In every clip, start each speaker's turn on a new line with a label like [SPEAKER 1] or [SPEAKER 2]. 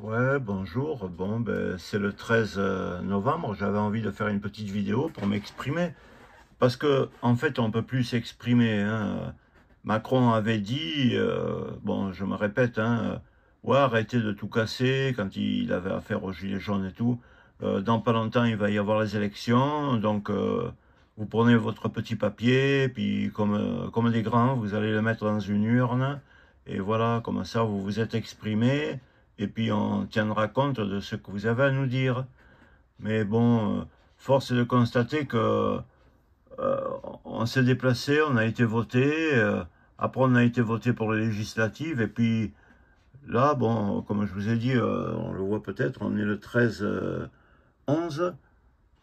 [SPEAKER 1] Ouais, bonjour. Bon, ben, c'est le 13 euh, novembre. J'avais envie de faire une petite vidéo pour m'exprimer. Parce que, en fait, on peut plus s'exprimer. Hein. Macron avait dit, euh, bon, je me répète, hein, euh, ouais, arrêtez de tout casser quand il avait affaire aux Gilets jaunes et tout. dans pas longtemps, il va y avoir les élections. Donc, vous prenez votre petit papier, puis comme, comme des grands, vous allez le mettre dans une urne. Et voilà, comme ça, vous vous êtes exprimé et puis on tiendra compte de ce que vous avez à nous dire. Mais bon, euh, force est de constater que euh, on s'est déplacé, on a été voté, euh, après on a été voté pour les législatives, et puis là, bon, comme je vous ai dit, on le voit peut-être, on est le 13-11,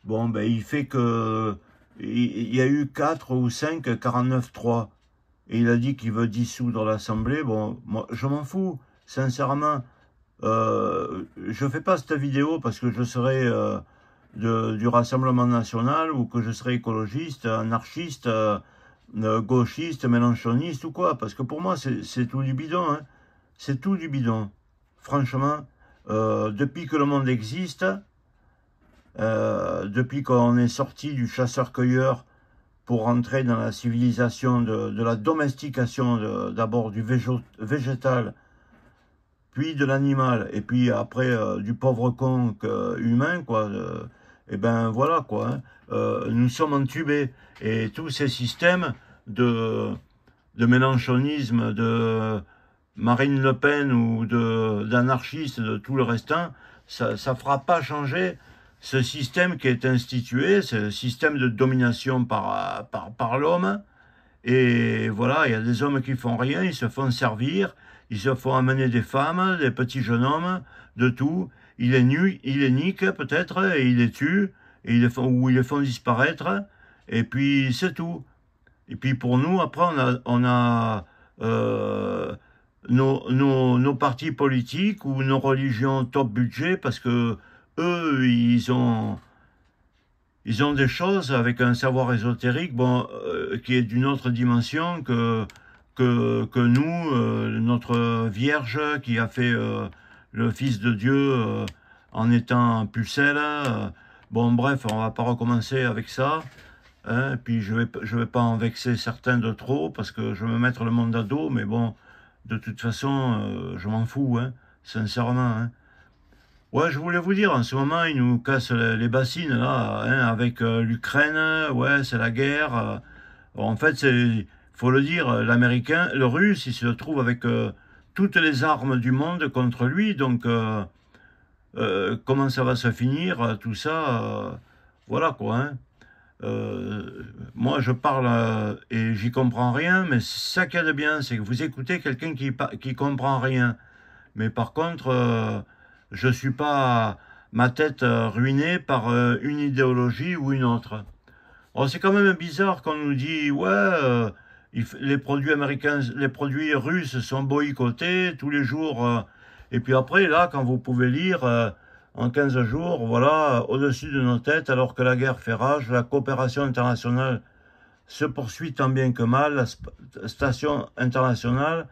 [SPEAKER 1] bon, ben il fait que il y a eu 4 ou 5 49-3, et il a dit qu'il veut dissoudre l'Assemblée, bon, moi je m'en fous, sincèrement, euh, je ne fais pas cette vidéo parce que je serai euh, du Rassemblement National ou que je serai écologiste, anarchiste, euh, gauchiste, mélanchoniste ou quoi. Parce que pour moi, c'est tout du bidon. Hein. C'est tout du bidon. Franchement, depuis que le monde existe, depuis qu'on est sorti du chasseur-cueilleur pour entrer dans la civilisation de la domestication d'abord du végétal, puis de l'animal, et puis après euh, du pauvre con humain, quoi. Euh, et ben voilà, quoi. Hein. Euh, nous sommes entubés. Et tous ces systèmes de, de mélanchonisme, de Marine Le Pen ou d'anarchistes, de, tout le restant, ça ne fera pas changer ce système qui est institué, ce système de domination par, par, par l'homme. Et voilà, il y a des hommes qui font rien, ils se font servir, ils se font amener des femmes, des petits jeunes hommes, de tout. Ils les, nu ils les niquent peut-être et ils les tuent, ils font, ou ils les font disparaître. Et puis c'est tout. Et puis pour nous, après, on a, on a euh, nos, nos, nos, partis politiques ou nos religions top budget parce que eux, ils ont, ils ont des choses avec un savoir ésotérique bon, euh, qui est d'une autre dimension que que, nous, euh, notre Vierge qui a fait euh, le Fils de Dieu euh, en étant pucelle. bon, bref, on va pas recommencer avec ça. Hein, puis je vais, je vais pas en vexer certains de trop parce que je vais mettre le monde à dos, mais bon, de toute façon, je m'en fous, hein, sincèrement. Hein. Ouais, je voulais vous dire, en ce moment, ils nous cassent les, bassines, là, hein, avec l'Ukraine, ouais, c'est la guerre. en fait, c'est faut le dire, euh, l'Américain, le Russe, il se trouve avec euh, toutes les armes du monde contre lui. Donc, euh, comment ça va se finir Tout ça, voilà quoi. Hein. moi, je parle et j'y comprends rien, mais ça qui est de bien, c'est que vous écoutez quelqu'un qui qui comprend rien. Mais par contre, je suis pas ma tête ruinée par une idéologie ou une autre. Oh, c'est quand même bizarre qu'on nous dit ouais les produits américains, les produits russes sont boycottés tous les jours. Euh, et puis après, là, quand vous pouvez lire euh, en 15 jours, voilà, euh, au-dessus de nos têtes, alors que la guerre fait rage, la coopération internationale se poursuit tant bien que mal, la station internationale,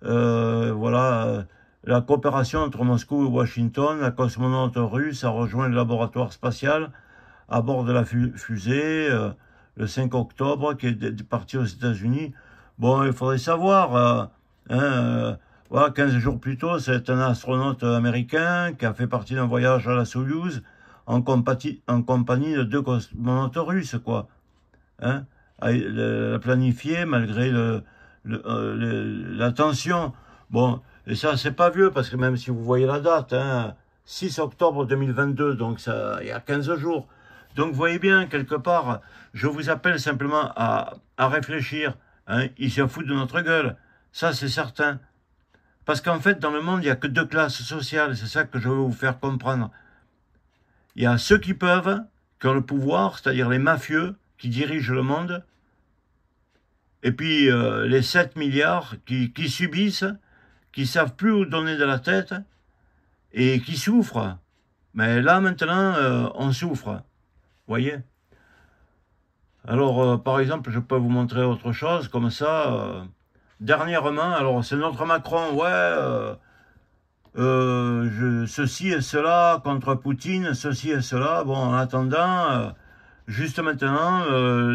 [SPEAKER 1] voilà, la coopération entre Moscou et Washington, la cosmonaute russe a rejoint le laboratoire spatial à bord de la fusée le 5 octobre, qui est parti aux États-Unis. Bon, il faudrait savoir. Euh, hein, euh, voilà, 15 jours plus tôt, c'est un astronaute américain qui a fait partie d'un voyage à la Soyouz en, en compagnie de deux cosmonautes russes, quoi. Hein, à, planifié malgré euh, le, la tension. Bon, et ça, c'est pas vieux, parce que même si vous voyez la date, hein, 6 octobre 2022, donc ça, il y a 15 jours. Donc voyez bien, quelque part, je vous appelle simplement à, réfléchir. Hein. Ils se foutent de notre gueule, ça c'est certain. Parce qu'en fait, dans le monde, il n'y a que deux classes sociales, c'est ça que je veux vous faire comprendre. Il y a ceux qui peuvent, qui ont le pouvoir, c'est-à-dire les mafieux qui dirigent le monde, et puis euh, les 7 milliards qui, subissent, qui savent plus où donner de la tête, et qui souffrent. Mais là, maintenant, euh, on souffre voyez Alors, euh, par exemple, je peux vous montrer autre chose, comme ça. Euh, dernièrement, alors c'est notre Macron, ouais, euh, je, ceci et cela contre Poutine, ceci et cela. Bon, en attendant, juste maintenant,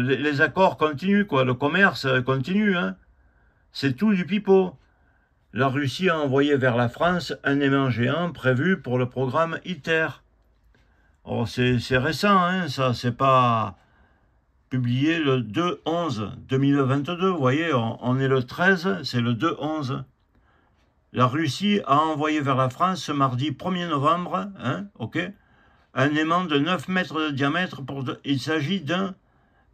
[SPEAKER 1] les, accords continuent, quoi. Le commerce continue, hein. C'est tout du pipeau la Russie a envoyé vers la France un aimant géant prévu pour le programme ITER. Oh, c'est récent, hein, ça, c'est pas publié le 2-11-2022. Vous voyez, on, est le 13, c'est le 2-11. La Russie a envoyé vers la France ce mardi 1er novembre, hein, ok, un aimant de 9 mètres de diamètre. Pour, il s'agit d'un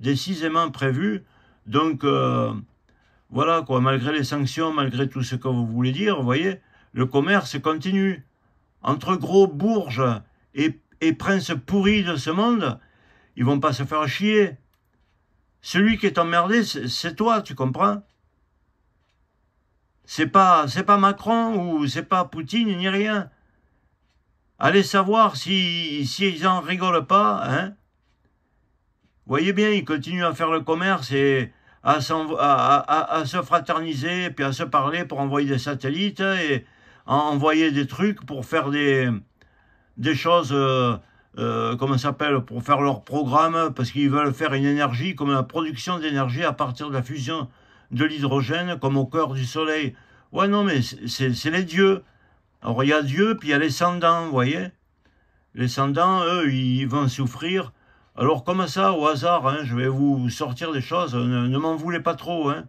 [SPEAKER 1] des 6 aimants prévus. Donc, euh, voilà quoi, malgré les sanctions, malgré tout ce que vous voulez dire, vous voyez, le commerce continue. Entre gros bourges et et princes pourris de ce monde, ils vont pas se faire chier. Celui qui est emmerdé, c'est toi, tu comprends C'est pas, c'est pas Macron ou c'est pas Poutine ni rien. Allez savoir si, si, ils en rigolent pas, hein Voyez bien, ils continuent à faire le commerce et à, se fraterniser, puis à se parler pour envoyer des satellites et envoyer des trucs pour faire des, des choses, euh, euh ça s'appelle, pour faire leur programme, parce qu'ils veulent faire une énergie, comme la production d'énergie à partir de la fusion de l'hydrogène, comme au cœur du soleil. Ouais, non, mais c'est les dieux. Alors, il y a Dieu, puis il y a les sans vous voyez Les sans eux, ils vont souffrir. Alors, comme ça, au hasard, hein, je vais vous sortir des choses, ne, m'en voulez pas trop, hein.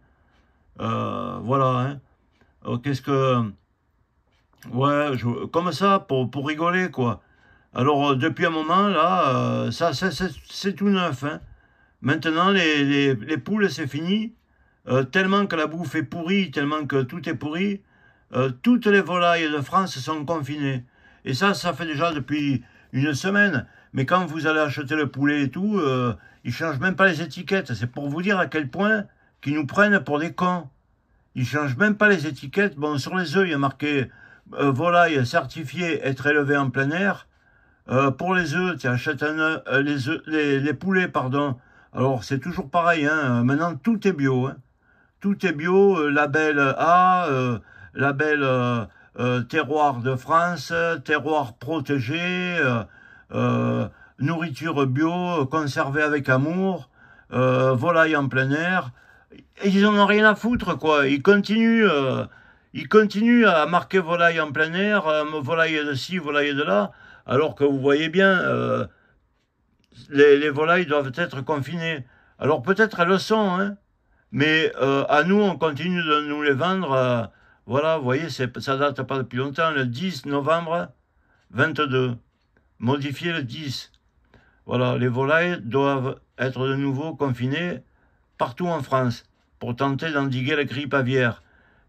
[SPEAKER 1] Euh, voilà, hein. Euh, qu'est-ce que... Ouais, comme ça, pour, pour rigoler, quoi. Alors, euh, depuis un moment, là, euh, ça, c'est tout neuf. Hein. Maintenant, les, les, les poules, c'est fini. Euh, tellement que la bouffe est pourrie, tellement que tout est pourri. toutes les volailles de France sont confinées. Et ça, ça fait déjà depuis une semaine. Mais quand vous allez acheter le poulet et tout, euh, ils changent même pas les étiquettes. C'est pour vous dire à quel point qu'ils nous prennent pour des cons. Ils changent même pas les étiquettes. Bon, sur les œufs, il y a marqué euh, volailles certifiées, être élevées en plein air. Euh, pour les œufs, tu achètes euh, les, les, poulets, pardon. Alors c'est toujours pareil, hein. maintenant tout est bio. Hein. Tout est bio, label A, label terroir de France, terroir protégé, nourriture bio, conservée avec amour, volailles en plein air. Ils n'en ont rien à foutre, quoi. Ils continuent. Il continue à marquer volailles en plein air, volailles de ci, volaille de là, alors que vous voyez bien, euh, les, volailles doivent être confinées. Alors peut-être elles le sont, hein, mais euh, à nous, on continue de nous les vendre. Euh, voilà, vous voyez, ça date pas depuis longtemps, le 10 novembre 22. Modifié le 10. Voilà, les volailles doivent être de nouveau confinées partout en France pour tenter d'endiguer la grippe aviaire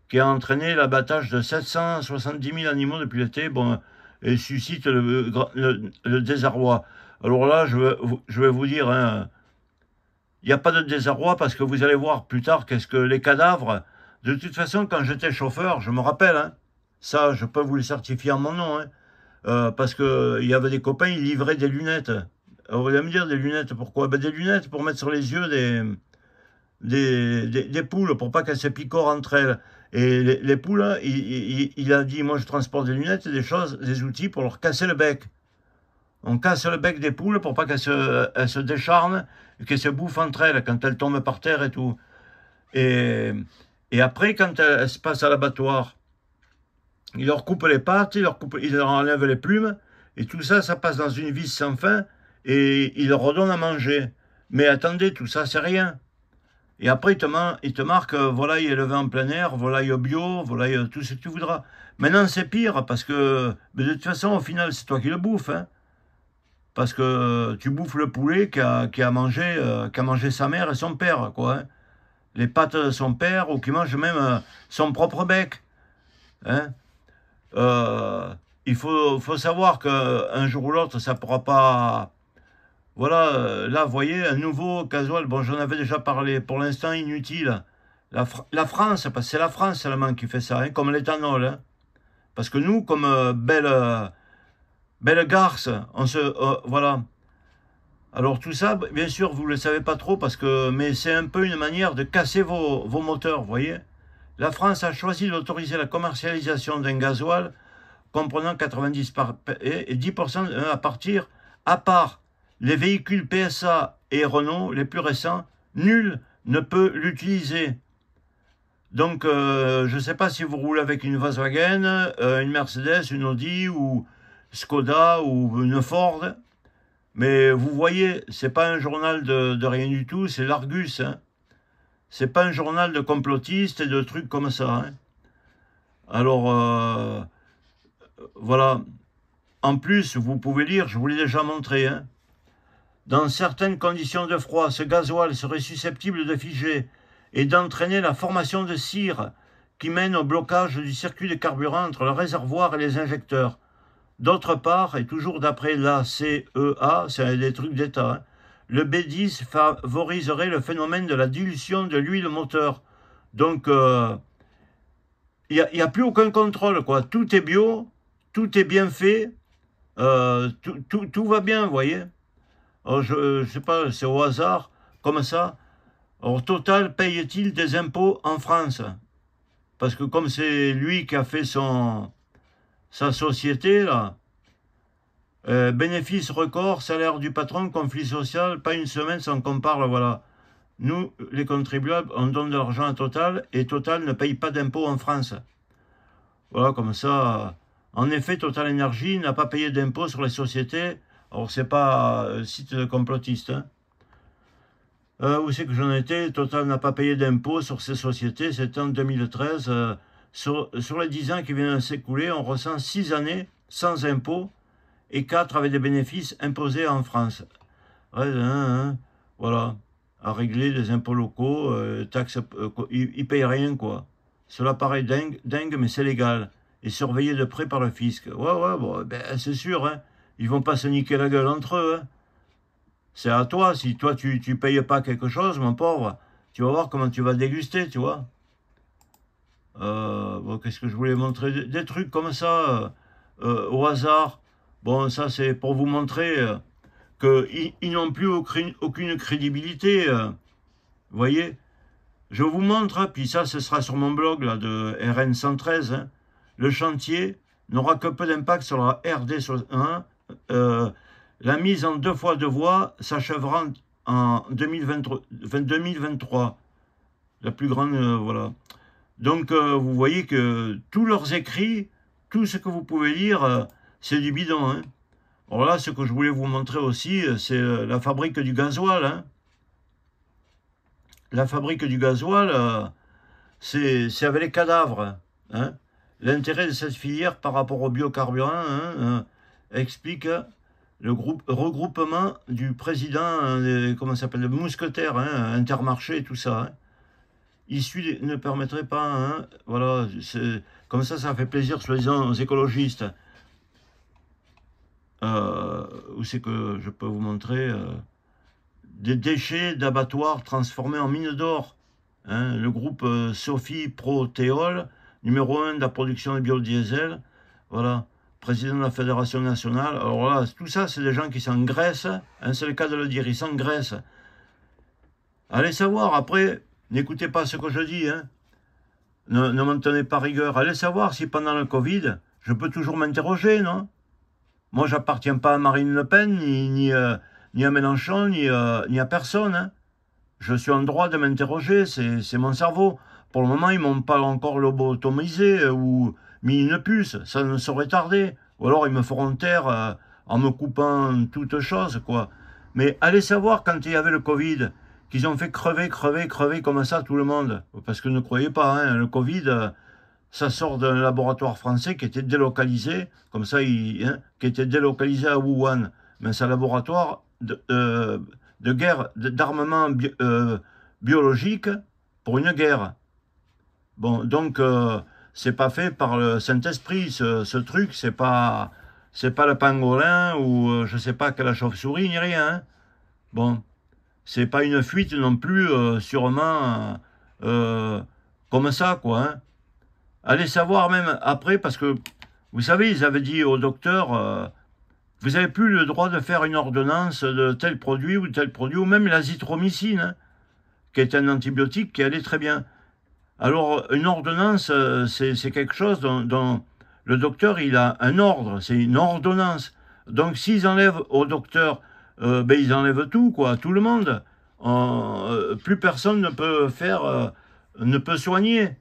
[SPEAKER 1] qui a entraîné l'abattage de 770 000 animaux depuis l'été bon, et suscite le, le, désarroi. Alors là, je, vais, je vais vous dire, hein, il n'y a pas de désarroi parce que vous allez voir plus tard qu'est-ce que les cadavres. De toute façon, quand j'étais chauffeur, je me rappelle, hein, ça, je peux vous le certifier en mon nom, hein, euh, parce qu'il y avait des copains, ils livraient des lunettes. vous allez me dire, des lunettes, pourquoi ben, Des lunettes pour mettre sur les yeux des, des, des, des poules, pour pas qu'elles se picorent entre elles. Et les, poules, il, a dit, moi je transporte des lunettes, des choses, des outils pour leur casser le bec. On casse le bec des poules pour pas qu'elles se, se décharnent, qu'elles se bouffent entre elles quand elles tombent par terre et tout. Et, après, quand elles, se passent à l'abattoir, ils leur coupent les pattes, ils leur, ils leur enlèvent les plumes, et tout ça, ça passe dans une vis sans fin, et ils leur redonnent à manger. Mais attendez, tout ça, c'est rien. Et après, il te, voilà il te marque euh, volaille élevée en plein air, volaille bio, volaille euh, tout ce que tu voudras. Maintenant, c'est pire parce que, de toute façon, au final, c'est toi qui le bouffes. Hein parce que euh, tu bouffes le poulet qui a, qui a mangé, qui a mangé sa mère et son père, quoi. Hein. les pattes de son père ou qui mange même son propre bec. Hein il faut, faut savoir qu'un jour ou l'autre, ça ne pourra pas voilà, euh, là, vous voyez, un nouveau gasoil, Bon, j'en avais déjà parlé. Pour l'instant, inutile. La, France, parce que c'est la France seulement qui fait ça, hein, comme l'éthanol. Hein. Parce que nous, comme euh, belle, euh, belle garce, on se... voilà. Alors tout ça, bien sûr, vous ne le savez pas trop, parce que, mais c'est un peu une manière de casser vos, moteurs, vous voyez. La France a choisi d'autoriser la commercialisation d'un gasoil comprenant 90 et 10% à partir, à part les véhicules PSA et Renault, les plus récents, nul ne peut l'utiliser. Donc, euh, je ne sais pas si vous roulez avec une Volkswagen, euh, une Mercedes, une Audi ou Skoda ou une Ford. Mais vous voyez, c'est pas un journal de, rien du tout, c'est l'Argus. Ce hein. C'est pas un journal de complotistes et de trucs comme ça. Hein. Alors, euh, voilà. En plus, vous pouvez lire, je vous l'ai déjà montré, hein. Dans certaines conditions de froid, ce gasoil serait susceptible de figer et d'entraîner la formation de cire qui mène au blocage du circuit de carburant entre le réservoir et les injecteurs. D'autre part, et toujours d'après la CEA, c'est des trucs d'État, hein, le B10 favoriserait le phénomène de la dilution de l'huile moteur. Donc, euh, il n'y a, plus aucun contrôle, quoi. Tout est bio, tout est bien fait, euh, tout, tout va bien, vous voyez euh, je ne sais pas, c'est au hasard, comme ça. Au total, paye-t-il des impôts en France Parce que comme c'est lui qui a fait son, sa société, là, euh, bénéfice record, salaire du patron, conflit social, pas une semaine sans qu'on parle, voilà. Nous, les contribuables, on donne de l'argent à Total et Total ne paye pas d'impôts en France. Voilà, comme ça. En effet, Total Energy n'a pas payé d'impôts sur les sociétés alors, c'est pas euh, site de complotiste. Hein. Euh, où c'est que j'en étais Total n'a pas payé d'impôts sur ces sociétés. C'était en 2013. Euh, sur, les 10 ans qui viennent de s'écouler, on ressent 6 années sans impôts et 4 avec des bénéfices imposés en France. Hein, hein. voilà, à régler les impôts locaux, taxes, ils ne payent rien quoi. Cela paraît dingue, dingue mais c'est légal. Et surveillé de près par le fisc. Ouais, ouais, ben, c'est sûr, hein. Ils vont pas se niquer la gueule entre eux. Hein. C'est à toi, si toi tu, ne payes pas quelque chose, mon pauvre, tu vas voir comment tu vas déguster, tu vois. Euh, bon, Qu'est-ce que je voulais montrer des, trucs comme ça, euh, euh, au hasard. Bon, ça c'est pour vous montrer qu'ils n'ont plus aucune, crédibilité. Vous voyez Je vous montre, hein, puis ça, ce sera sur mon blog là, de RN 113. Hein. Le chantier n'aura que peu d'impact sur la RD 1 euh, la mise en deux fois de voix s'achèvera en 2023, 2023. La plus grande, euh, voilà. Donc, euh, vous voyez que tous leurs écrits, tout ce que vous pouvez lire, c'est du bidon. Hein. Alors là, ce que je voulais vous montrer aussi, c'est la fabrique du gasoil. Hein. La fabrique du gasoil, c'est avec les cadavres. Hein. L'intérêt de cette filière par rapport au biocarburant, hein, explique le groupe, regroupement du président, des, euh, comment s'appelle, le mousquetaire, hein, Intermarché, tout ça. il hein. ne permettrait pas, hein, voilà, comme ça, ça fait plaisir, soi-disant, aux écologistes. Euh, où c'est que je peux vous montrer euh, des déchets d'abattoirs transformés en mines d'or. Hein, le groupe euh, Sophie Protéol, numéro 1 de la production de biodiesel. Voilà président de la Fédération nationale. Alors là, tout ça, c'est des gens qui s'engraissent. c'est le cas de le dire, ils s'engraissent. Allez savoir, après, n'écoutez pas ce que je dis. Hein. Ne, ne pas rigueur. Allez savoir si pendant le Covid, je peux toujours m'interroger, non Moi, j'appartiens pas à Marine Le Pen, ni, ni, euh, à Mélenchon, ni, euh, ni à personne. Hein. Je suis en droit de m'interroger, c'est mon cerveau. Pour le moment, ils m'ont pas encore lobotomisé euh, ou mais une puce, ça ne saurait tarder. Ou alors ils me feront taire euh, en me coupant toute chose, quoi. Mais allez savoir quand il y avait le Covid, qu'ils ont fait crever, crever, crever comme ça tout le monde. Parce que ne croyez pas, hein, le Covid, euh, ça sort d'un laboratoire français qui était délocalisé, comme ça, il, hein, qui était délocalisé à Wuhan. Mais c'est un laboratoire de, euh, de guerre, d'armement biologique pour une guerre. Bon, donc, c'est pas fait par le Saint-Esprit, ce, truc, c'est pas, c'est pas le pangolin ou euh, je sais pas que la chauve-souris ni rien. Hein. Bon, c'est pas une fuite non plus, euh, sûrement euh, comme ça, quoi. Hein. Allez savoir même après, parce que vous savez, ils avaient dit au docteur, vous avez plus le droit de faire une ordonnance de tel produit ou tel produit, ou même l'azithromycine, hein, qui est un antibiotique qui allait très bien. Alors, une ordonnance, euh, c'est quelque chose dont, le docteur, il a un ordre, c'est une ordonnance. Donc, s'ils enlèvent au docteur, euh, ben, ils enlèvent tout, quoi, tout le monde. Euh, plus personne ne peut faire, ne peut soigner.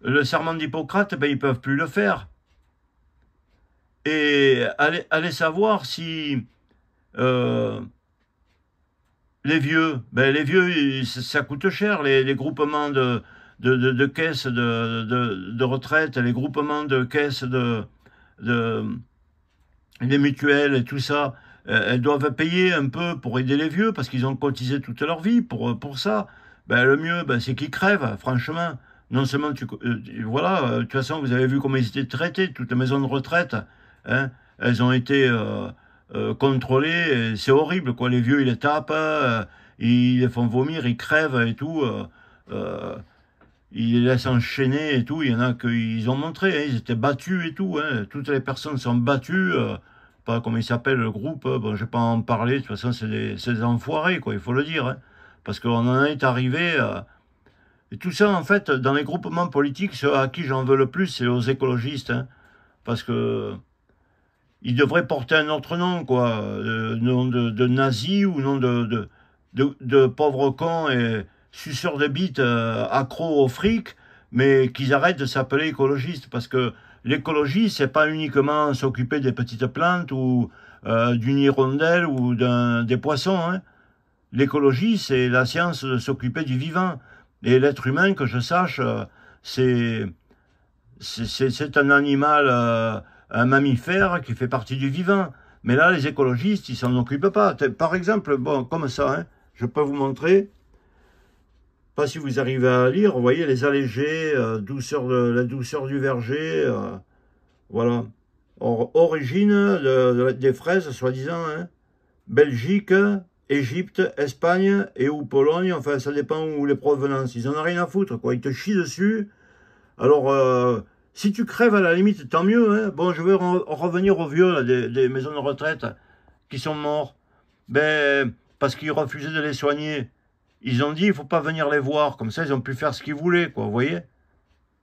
[SPEAKER 1] Le serment d'Hippocrate, ben, ils peuvent plus le faire. Et allez savoir si les vieux, ben les vieux, ça coûte cher, les, groupements de, de, caisses de, de, retraite, les groupements de caisses de, les mutuelles et tout ça, euh, elles doivent payer un peu pour aider les vieux parce qu'ils ont cotisé toute leur vie pour, euh, pour ça. Ben, le mieux, ben, c'est qu'ils crèvent, franchement. Non seulement, tu, euh, voilà, de toute façon, vous avez vu comment ils étaient traités, toutes les maisons de retraite, hein, elles ont été... Euh, contrôler C'est horrible, quoi. Les vieux, ils les tapent, euh, ils les font vomir, ils crèvent et tout. Euh, ils les laissent enchaîner et tout. Il y en a qu'ils ont montré, hein, ils étaient battus et tout. Hein. Toutes les personnes sont battues. pas comment ils s'appellent le groupe, bon, je vais pas en parler, de toute façon, c'est des, des, enfoirés, quoi, il faut le dire. Hein. parce qu'on en est arrivé. tout ça, en fait, dans les groupements politiques, ceux à qui j'en veux le plus, c'est aux écologistes. parce que il devrait porter un autre nom, quoi. Euh, nom de, de, nazi ou nom de, de, de, pauvre et suceur de bites accros euh, accro au fric, mais qu'ils arrêtent de s'appeler écologistes. Parce que l'écologie, c'est pas uniquement s'occuper des petites plantes ou euh, d'une hirondelle ou des poissons. Hein. L'écologie, c'est la science de s'occuper du vivant. Et l'être humain, que je sache, c'est, c'est, un animal un mammifère qui fait partie du vivant. Mais là, les écologistes, ils s'en occupent pas. Par exemple, bon, comme ça, hein, je peux vous montrer, pas si vous arrivez à lire, vous voyez les allégés, euh, douceur de, la douceur du verger, euh, voilà. origine des fraises, soi-disant, hein. Belgique, Égypte, Espagne et ou Pologne, enfin ça dépend où les provenances, ils en ont rien à foutre, quoi, ils te chient dessus. Alors, euh, si tu crèves à la limite, tant mieux. Hein. Bon, je veux revenir aux vieux des, maisons de retraite qui sont morts. Ben, parce qu'ils refusaient de les soigner. Ils ont dit, il faut pas venir les voir. Comme ça, ils ont pu faire ce qu'ils voulaient, quoi, vous voyez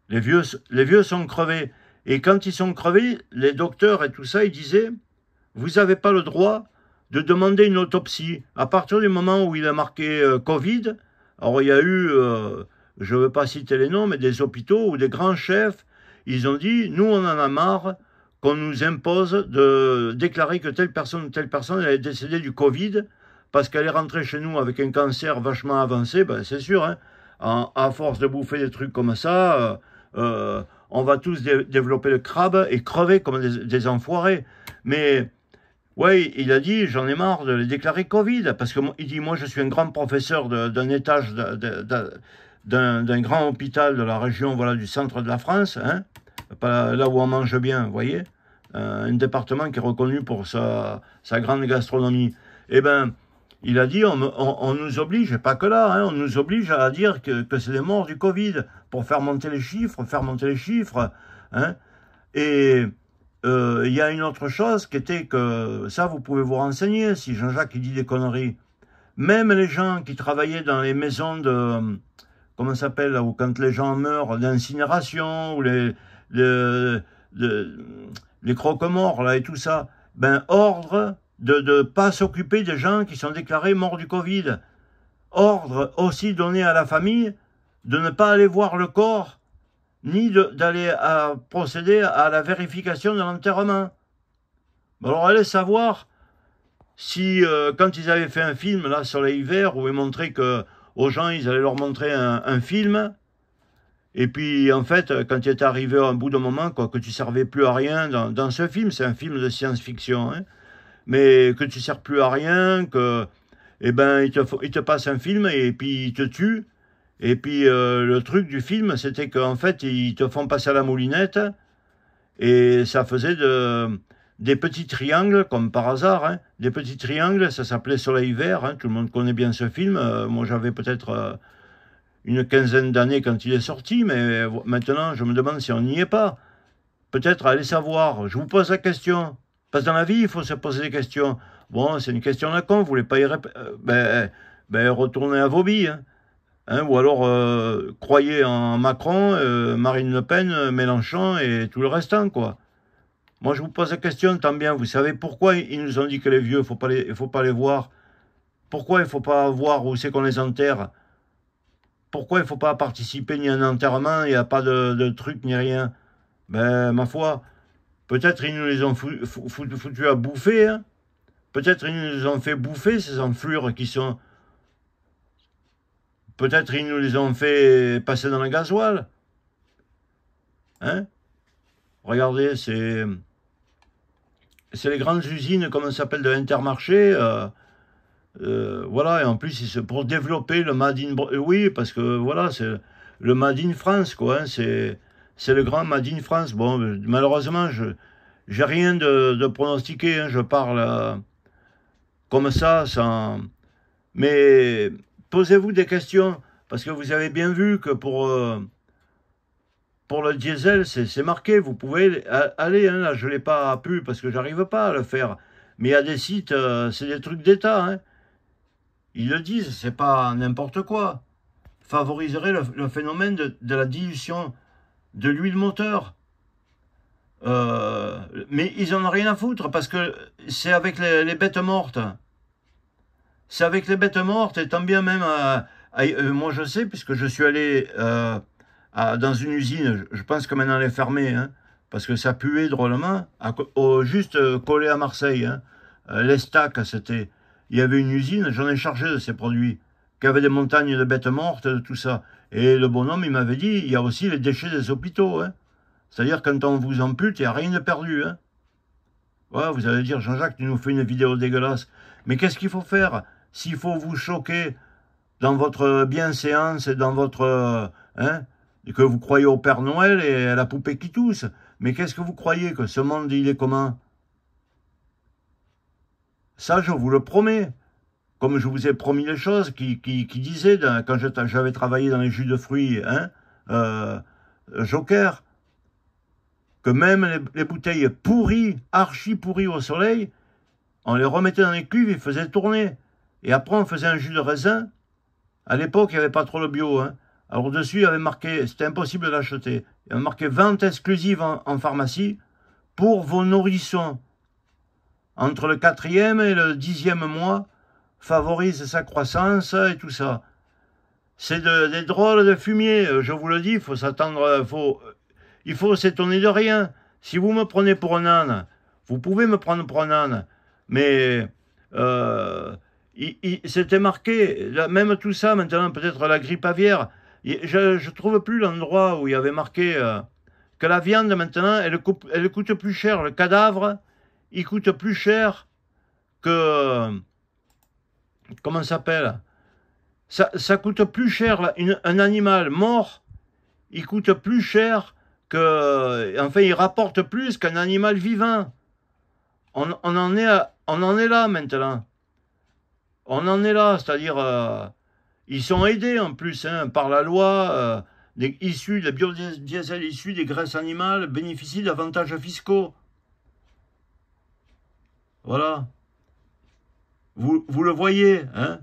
[SPEAKER 1] les vieux, les vieux sont crevés. Et quand ils sont crevés, les docteurs et tout ça, ils disaient, vous n'avez pas le droit de demander une autopsie. À partir du moment où il a marqué euh, Covid, alors il y a eu, euh, je ne veux pas citer les noms, mais des hôpitaux ou des grands chefs ils ont dit, nous, on en a marre qu'on nous impose de déclarer que telle personne ou telle personne est décédée du Covid parce qu'elle est rentrée chez nous avec un cancer vachement avancé. Ben, c'est sûr, hein. à force de bouffer des trucs comme ça, euh, euh, on va tous développer le crabe et crever comme des, enfoirés. Mais oui, il a dit, j'en ai marre de les déclarer Covid, parce qu'il dit, moi je suis un grand professeur d'un étage d'un grand hôpital de la région voilà, du centre de la France, hein, là où on mange bien, vous voyez, euh, un département qui est reconnu pour sa, sa grande gastronomie, eh bien, il a dit, on, nous oblige, pas que là, hein, on nous oblige à dire que, c'est les morts du Covid, pour faire monter les chiffres, faire monter les chiffres. Hein. Et euh, il y a une autre chose qui était que, ça vous pouvez vous renseigner, si Jean-Jacques dit des conneries, même les gens qui travaillaient dans les maisons de, comment s'appelle, ou quand les gens meurent d'incinération, ou les, les, croque-morts, là, et tout ça, ben, ordre de ne pas s'occuper des gens qui sont déclarés morts du Covid. Ordre aussi donné à la famille de ne pas aller voir le corps, ni d'aller à, procéder à la vérification de l'enterrement. Ben, alors allez savoir si euh, quand ils avaient fait un film là sur les où ils montraient que aux gens, ils allaient leur montrer un, film. Et puis, en fait, quand tu es arrivé à un bout d'un moment, quoi, que tu servais plus à rien dans, ce film, c'est un film de science-fiction, hein, mais que tu sers plus à rien, que, eh ben, ils te, ils te passent un film et, puis ils te tuent. Et puis, euh, le truc du film, c'était qu'en fait, ils te font passer à la moulinette et ça faisait de, des petits triangles, comme par hasard, hein. des petits triangles, ça s'appelait Soleil Vert, hein. tout le monde connaît bien ce film, euh, moi j'avais peut-être euh, une quinzaine d'années quand il est sorti, mais euh, maintenant je me demande si on n'y est pas. Peut-être allez savoir, je vous pose la question, parce que dans la vie il faut se poser des questions. Bon, c'est une question à con, vous voulez pas y répondre, ben, ben à vos billes. Hein. ou alors croyez en Macron, Marine Le Pen, Mélenchon et tout le restant, quoi. Moi, je vous pose la question, tant bien, vous savez pourquoi ils nous ont dit que les vieux, il ne faut pas les voir Pourquoi il ne faut pas voir où c'est qu'on les enterre Pourquoi il ne faut pas participer ni à un enterrement, il n'y a pas de, truc ni rien Ben, ma foi, peut-être ils nous les ont foutus foutu, à bouffer, hein Peut-être ils nous ont fait bouffer ces enflures qui sont... Peut-être ils nous les ont fait passer dans la gasoil. Hein Regardez, c'est c'est les grandes usines, comme on s'appelle, de l'intermarché. Euh, euh, voilà, et en plus, pour développer le Made in... Oui, parce que voilà, c'est le Made in France, quoi. Hein, c'est le grand Made France. Bon, malheureusement, je j'ai rien de, pronostiqué. Hein, je parle euh, comme ça, sans... Mais posez-vous des questions, parce que vous avez bien vu que pour pour le diesel, c'est marqué, vous pouvez aller, hein. là, je ne l'ai pas pu parce que j'arrive pas à le faire. Mais il y a des sites, euh, c'est des trucs d'État. Hein. Ils le disent, c'est pas n'importe quoi. Favoriserait le, phénomène de, la dilution de l'huile moteur. Euh, mais ils en ont rien à foutre parce que c'est avec les, bêtes mortes. C'est avec les bêtes mortes et tant bien même... Euh, moi je sais puisque je suis allé... Ah, dans une usine, je pense que maintenant elle est fermée, hein, parce que ça puait drôlement, juste euh, collé à Marseille. Hein. Euh, L'Estac, c'était. Il y avait une usine, j'en ai chargé de ces produits, qui avait des montagnes de bêtes mortes, de tout ça. Et le bonhomme, il m'avait dit, il y a aussi les déchets des hôpitaux. Hein. C'est-à-dire, quand on vous ampute, il n'y a rien de perdu. Hein. vous allez dire, Jean-Jacques, tu nous fais une vidéo dégueulasse. Mais qu'est-ce qu'il faut faire S'il faut vous choquer dans votre euh, bienséance et dans votre... Hein, que vous croyez au Père Noël et à la poupée qui tousse. Mais qu'est-ce que vous croyez que ce monde, il est commun Ça, je vous le promets. Comme je vous ai promis les choses qui, disaient quand j'avais travaillé dans les jus de fruits, hein, euh, Joker, que même les, bouteilles pourries, archi pourries au soleil, on les remettait dans les cuves et faisait tourner. Et après, on faisait un jus de raisin. À l'époque, il n'y avait pas trop le bio. Hein. Alors dessus, il avait marqué, c'était impossible d'acheter, il avait marqué vente exclusive en, pharmacie pour vos nourrissons. Entre le quatrième et le dixième mois, favorise sa croissance et tout ça. C'est des drôles de fumier, je vous le dis, faut s'attendre, faut, il faut s'étonner de rien. Si vous me prenez pour un âne, vous pouvez me prendre pour un âne, mais euh, il, c'était marqué, même tout ça maintenant, peut-être la grippe aviaire, je ne trouve plus l'endroit où il y avait marqué euh, que la viande maintenant, elle, coûte plus cher. Le cadavre, il coûte plus cher que... Comment ça s'appelle ça, ça, coûte plus cher, un animal mort, il coûte plus cher que... Enfin, il rapporte plus qu'un animal vivant. On, en est, on en est là maintenant. On en est là, c'est-à-dire... Euh, ils sont aidés en plus hein, par la loi. Euh, des, issus, la biodiesel issue des graisses animales bénéficient d'avantages fiscaux. Voilà. Vous, le voyez, hein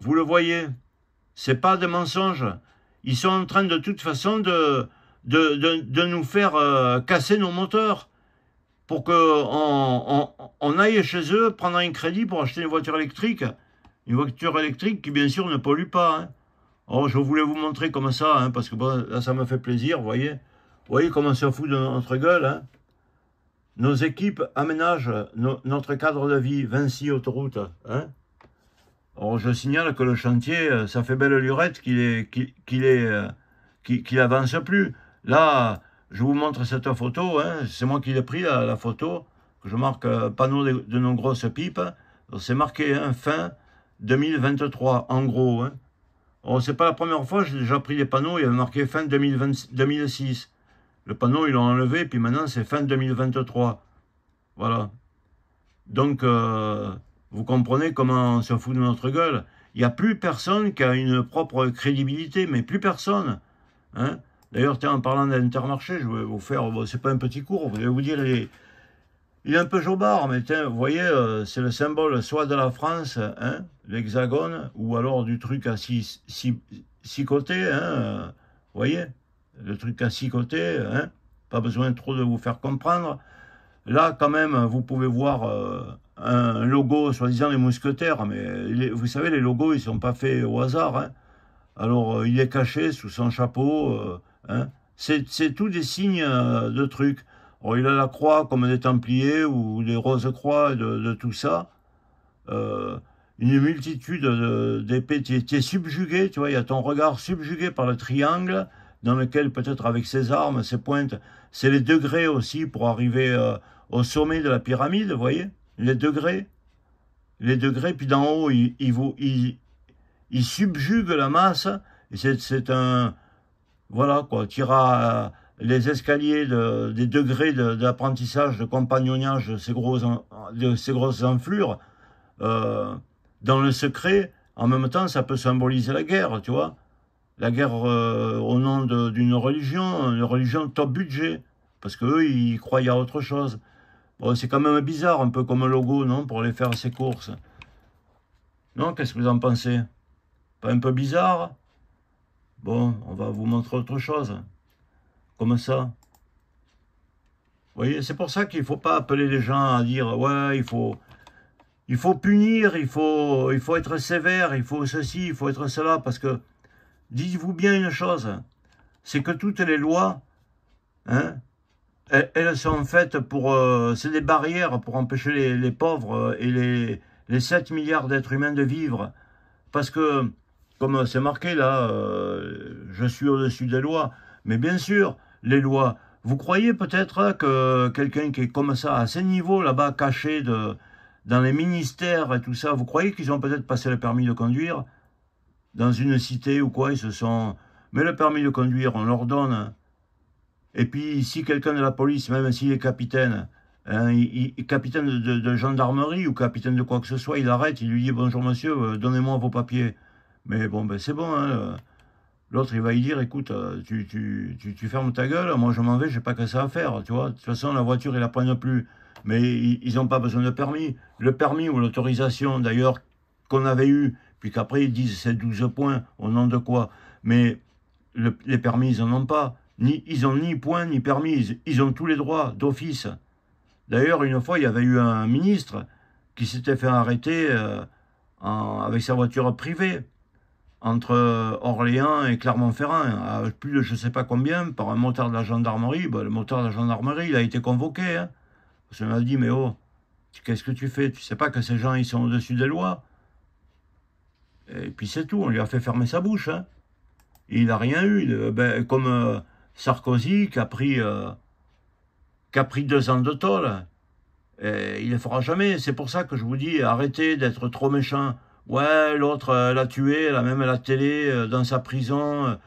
[SPEAKER 1] Vous le voyez. C'est pas des mensonges. Ils sont en train de toute façon de, de, de, nous faire euh, casser nos moteurs pour qu'on on, aille chez eux prendre un crédit pour acheter une voiture électrique. Une voiture électrique qui, bien sûr, ne pollue pas. Hein. je voulais vous montrer comme ça, hein, parce que ça me fait plaisir, vous voyez. Vous voyez comment on se fout de notre gueule. Hein. Nos équipes aménagent notre cadre de vie, 26 autoroutes. Hein. je signale que le chantier, euh, ça fait belle lurette qu'il est, euh, avance plus. Là, je vous montre cette photo, hein. c'est moi qui l'ai pris, la, photo. Je marque euh, panneau de, nos grosses pipes. C'est marqué hein, fin 2023, en gros. Hein. Oh, c'est pas la première fois, j'ai déjà pris les panneaux, il y avait marqué fin 2006. Le panneau, ils l'ont enlevé, puis maintenant, c'est fin 2023. Voilà. Donc, euh, vous comprenez comment on se fout de notre gueule. Il n'y a plus personne qui a une propre crédibilité, mais plus personne. Hein D'ailleurs, en parlant d'Intermarché, je vais vous faire, c'est pas un petit cours, je vais vous dire, il est, il est un peu jobard, mais vous voyez, euh, c'est le symbole soit de la France, hein, l'hexagone, ou alors du truc à six, côtés, hein, euh, vous voyez, le truc à six côtés, hein, pas besoin trop de vous faire comprendre. Là, quand même, vous pouvez voir euh, un logo, soi-disant les mousquetaires, mais vous savez, les logos, ils sont pas faits au hasard. Hein. Alors, il est caché sous son chapeau. Hein. c'est tous des signes euh, de trucs. il a la croix comme des Templiers ou des roses croix de, tout ça. Euh, une multitude d'épées. Tu es, subjugué, tu vois, il y a ton regard subjugué par le triangle dans lequel peut-être avec ses armes, ses pointes, c'est les degrés aussi pour arriver euh, au sommet de la pyramide, vous voyez Les degrés. Les degrés, puis d'en haut, il, il, subjugue la masse. Et c'est un, voilà, quoi. tira euh, les escaliers des degrés d'apprentissage, de, compagnonnage de ces, grosses enflures, euh, dans le secret, en même temps, ça peut symboliser la guerre, tu vois. La guerre euh, au nom d'une religion, une religion top budget, parce qu'eux, ils croient à autre chose. c'est quand même bizarre, un peu comme un logo, non, pour aller faire ses courses. Non, qu'est-ce que vous en pensez Pas un peu bizarre Bon, on va vous montrer autre chose. Comme ça. voyez, c'est pour ça qu'il ne faut pas appeler les gens à dire « Ouais, il faut, il faut punir, il faut, il faut être sévère, il faut ceci, il faut être cela. » Parce que, dites-vous bien une chose, c'est que toutes les lois, hein, elles sont faites pour... Euh, c'est des barrières pour empêcher les, pauvres et les, les 7 milliards d'êtres humains de vivre. Parce que comme c'est marqué là, euh, je suis au-dessus des lois. Mais bien sûr, les lois. Vous croyez peut-être hein, que quelqu'un qui est comme ça, à ces niveau là-bas, caché de, dans les ministères et tout ça, vous croyez qu'ils ont peut-être passé le permis de conduire dans une cité ou quoi Ils se sont... Mais le permis de conduire, on leur donne. Et puis, si quelqu'un de la police, même s'il est capitaine, hein, capitaine de gendarmerie ou capitaine de quoi que ce soit, il arrête, il lui dit « Bonjour monsieur, euh, donnez-moi vos papiers ». Mais bon, ben c'est bon. Hein, l'autre, il va y dire, écoute, euh, tu, fermes ta gueule, moi je m'en vais, je n'ai pas que ça à faire, tu vois. De toute façon, la voiture, n'a la de plus. Mais ils n'ont pas besoin de permis. Le permis ou l'autorisation, d'ailleurs, qu'on avait eu, puis qu'après ils disent c'est 12 points, au nom de quoi Mais les permis, ils n'en ont pas. Ni, ils n'ont ni points, ni permis. Ils ont tous les droits d'office. D'ailleurs, une fois, il y avait eu un ministre qui s'était fait arrêter euh, avec sa voiture privée entre euh, Orléans et Clermont-Ferrand, plus de je ne sais pas combien, par un moteur de la gendarmerie. Bah, le moteur de la gendarmerie, il a été convoqué. Hein. m'a dit, mais oh, qu'est-ce que tu fais Tu sais pas que ces gens, ils sont au-dessus des lois. Et puis c'est tout, on lui a fait fermer sa bouche. Hein. Il n'a rien eu. Euh, ben, comme euh, Sarkozy, qui a, pris, pris deux ans de tôle. il ne le fera jamais. C'est pour ça que je vous dis, arrêtez d'être trop méchant ouais, l'autre, euh, l'a tué, la même à la télé, euh, dans sa prison,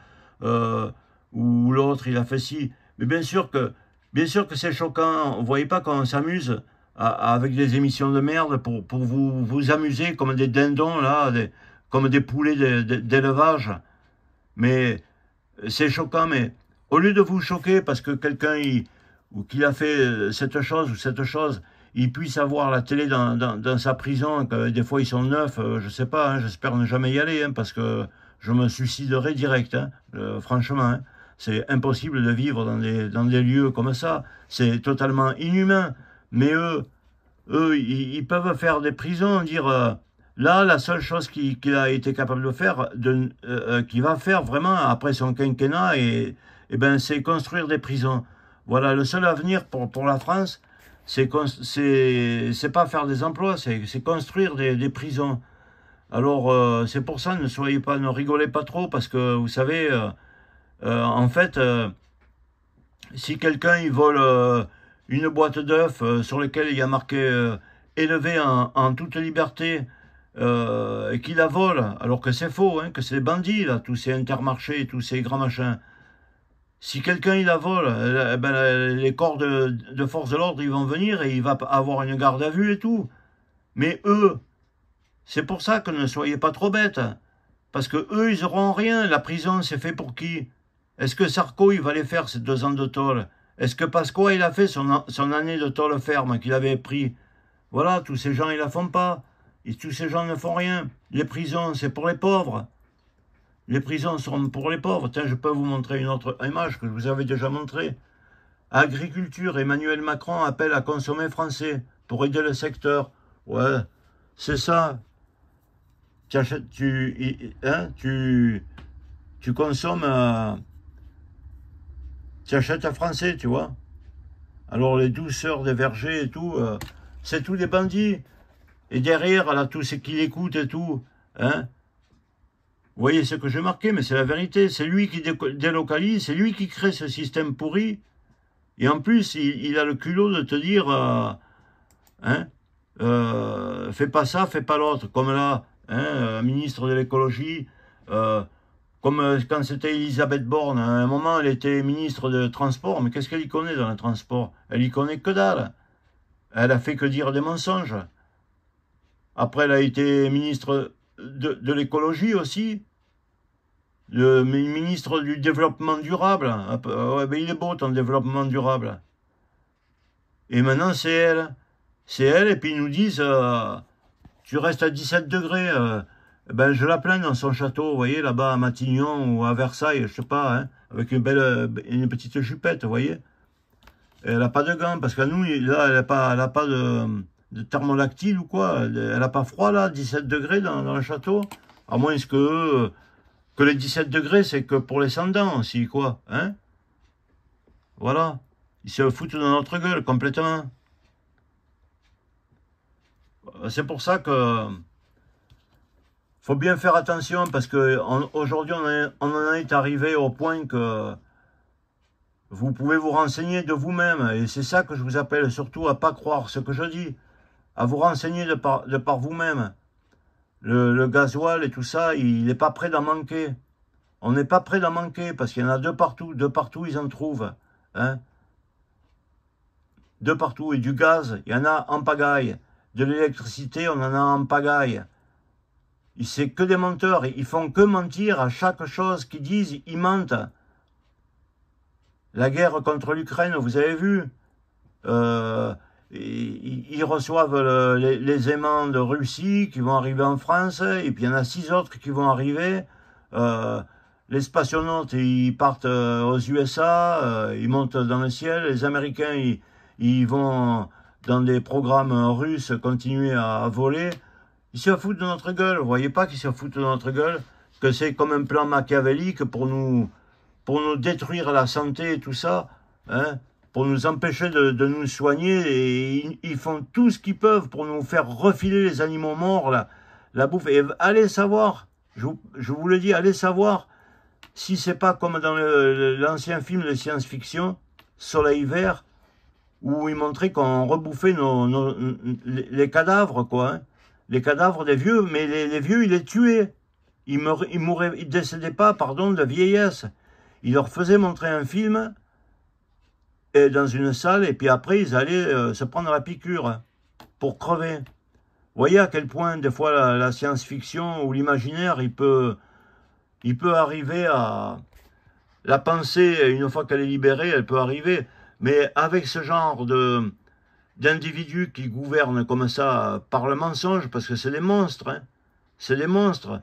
[SPEAKER 1] euh, ou l'autre, il a fait ci. Mais bien sûr que, bien sûr que c'est choquant. Vous voyez pas qu'on s'amuse avec des émissions de merde pour, pour vous, vous amuser comme des dindons, là, comme des poulets d'élevage. Mais c'est choquant, mais au lieu de vous choquer parce que quelqu'un, ou qu'il a fait cette chose ou cette chose, il puisse avoir la télé dans, sa prison, que des fois ils sont neufs, euh, je ne sais pas, hein, j'espère ne jamais y aller, hein, parce que je me suiciderai direct, hein, euh, franchement. C'est impossible de vivre dans des, dans des lieux comme ça, c'est totalement inhumain. Mais eux, eux, ils, peuvent faire des prisons, dire... Euh, là, la seule chose qu'il a été capable de faire, de, qu'il va faire vraiment après son quinquennat, et, et ben, c'est construire des prisons. Voilà, le seul avenir pour, pour la France, c'est pas faire des emplois, c'est construire des, prisons. Alors, euh, c'est pour ça, ne soyez pas, ne rigolez pas trop, parce que vous savez, euh, euh, en fait, si quelqu'un il vole une boîte d'œufs sur laquelle il y a marqué élevé en, toute liberté et qu'il la vole, alors que c'est faux, hein, que c'est des bandits, là, tous ces intermarchés, tous ces grands machins, si quelqu'un il la vole, euh, eh ben, euh, les corps de, force de l'ordre ils vont venir et il va avoir une garde à vue et tout. Mais eux, c'est pour ça que ne soyez pas trop bêtes. Parce que eux, ils auront rien. La prison, c'est fait pour qui Est-ce que Sarko, il va les faire ces deux ans de tôle Est-ce que Pasqua, il a fait son, année de tôle ferme qu'il avait pris Voilà, tous ces gens, ils la font pas. Et tous ces gens ne font rien. Les prisons, c'est pour les pauvres. Les prisons sont pour les pauvres. Tiens, je peux vous montrer une autre image que je vous avais déjà montrée. Agriculture, Emmanuel Macron appelle à consommer français pour aider le secteur. Ouais, c'est ça. Tu, achètes, tu, hein, tu, consommes, euh, tu achètes à français, tu vois. Alors les douceurs des vergers et tout, euh, c'est tout des bandits. Et derrière, là, tout ce qui l'écoute et tout, hein, vous voyez ce que j'ai marqué, mais c'est la vérité. C'est lui qui délocalise, c'est lui qui crée ce système pourri. Et en plus, il, a le culot de te dire, euh, hein, euh, fais pas ça, fais pas l'autre. Comme là, hein, euh, ministre de l'écologie, comme quand c'était Elisabeth Borne, hein, à un moment, elle était ministre de transport, mais qu'est-ce qu'elle y connaît dans le transport Elle y connaît que dalle. Elle a fait que dire des mensonges. Après, elle a été ministre de l'écologie aussi le ministre du développement durable. Hein, ah, ah, ouais, il est beau ton développement durable. Et maintenant, c'est elle. C'est elle, et puis ils nous disent, euh, tu restes à 17 degrés. Euh, ben, je la plains dans son château, vous voyez, là-bas à Matignon ou à Versailles, je sais pas, hein, avec une belle, une petite jupette, vous voyez. elle n'a pas de gants, parce qu'à nous, là, elle n'a pas, elle a pas de, thermolactyle thermolactile ou quoi. Elle n'a pas froid, là, 17 degrés dans, dans le château. À moins que euh, que les 17 degrés, c'est que pour les sans-dents aussi, quoi, hein Voilà, ils se foutent dans notre gueule complètement. C'est pour ça que faut bien faire attention parce que aujourd'hui on, en est arrivé au point que vous pouvez vous renseigner de vous-même et c'est ça que je vous appelle surtout à pas croire ce que je dis, à vous renseigner de par vous-même le, gasoil et tout ça, il n'est pas prêt d'en manquer. On n'est pas prêt d'en manquer parce qu'il y en a de partout. De partout, ils en trouvent. Hein de partout. Et du gaz, il y en a en pagaille. De l'électricité, on en a en pagaille. C'est que des menteurs. Ils font que mentir à chaque chose qu'ils disent. Ils mentent. La guerre contre l'Ukraine, vous avez vu euh, ils, reçoivent les, aimants de Russie qui vont arriver en France, et puis il y en a six autres qui vont arriver. Euh, les spationautes, ils partent euh, aux USA, euh, ils montent dans le ciel. Les Américains, ils, vont dans des programmes russes continuer à, voler. Ils se foutent de notre gueule. Vous voyez pas qu'ils se foutent de notre gueule Que c'est comme un plan machiavélique pour nous, pour nous détruire la santé et tout ça. Hein pour nous empêcher de, nous soigner et ils, font tout ce qu'ils peuvent pour nous faire refiler les animaux morts, la, la bouffe. Et allez savoir, je vous, le dis, allez savoir si c'est pas comme dans l'ancien film de science-fiction, Soleil Vert, où ils montraient qu'on rebouffait nos, les cadavres, quoi. Hein. Les cadavres des vieux, mais les, vieux, ils les tuaient. Ils, ne ils, décédaient pas, pardon, de vieillesse. Ils leur faisaient montrer un film et dans une salle, et puis après, ils allaient euh, se prendre la piqûre pour crever. voyez à quel point, des fois, la, science-fiction ou l'imaginaire, il peut, il peut arriver à... La pensée, une fois qu'elle est libérée, elle peut arriver. Mais avec ce genre de d'individus qui gouvernent comme ça par le mensonge, parce que c'est des monstres, hein, c'est des monstres.